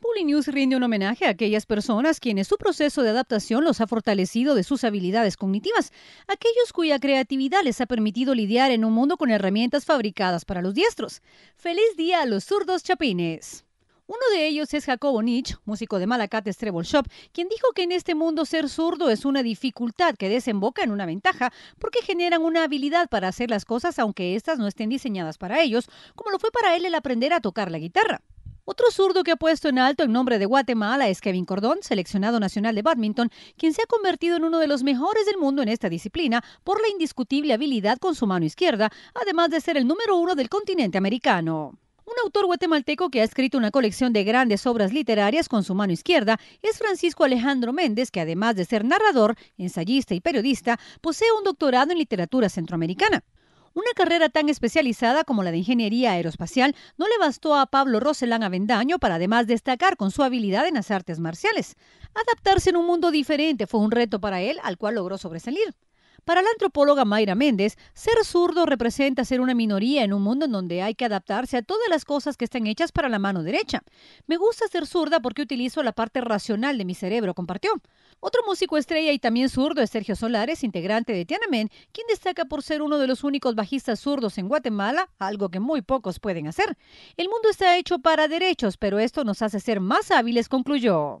Bully News rinde un homenaje a aquellas personas quienes su proceso de adaptación los ha fortalecido de sus habilidades cognitivas, aquellos cuya creatividad les ha permitido lidiar en un mundo con herramientas fabricadas para los diestros. Feliz día a los zurdos chapines. Uno de ellos es Jacobo Nietzsche, músico de Malacates Treble Shop, quien dijo que en este mundo ser zurdo es una dificultad que desemboca en una ventaja porque generan una habilidad para hacer las cosas aunque éstas no estén diseñadas para ellos, como lo fue para él el aprender a tocar la guitarra. Otro zurdo que ha puesto en alto el nombre de Guatemala es Kevin Cordón, seleccionado nacional de badminton, quien se ha convertido en uno de los mejores del mundo en esta disciplina por la indiscutible habilidad con su mano izquierda, además de ser el número uno del continente americano. Un autor guatemalteco que ha escrito una colección de grandes obras literarias con su mano izquierda es Francisco Alejandro Méndez, que además de ser narrador, ensayista y periodista, posee un doctorado en literatura centroamericana. Una carrera tan especializada como la de ingeniería aeroespacial no le bastó a Pablo Roselán Avendaño para además destacar con su habilidad en las artes marciales. Adaptarse en un mundo diferente fue un reto para él al cual logró sobresalir. Para la antropóloga Mayra Méndez, ser zurdo representa ser una minoría en un mundo en donde hay que adaptarse a todas las cosas que están hechas para la mano derecha. Me gusta ser zurda porque utilizo la parte racional de mi cerebro, compartió. Otro músico estrella y también zurdo es Sergio Solares, integrante de Tiananmen, quien destaca por ser uno de los únicos bajistas zurdos en Guatemala, algo que muy pocos pueden hacer. El mundo está hecho para derechos, pero esto nos hace ser más hábiles, concluyó.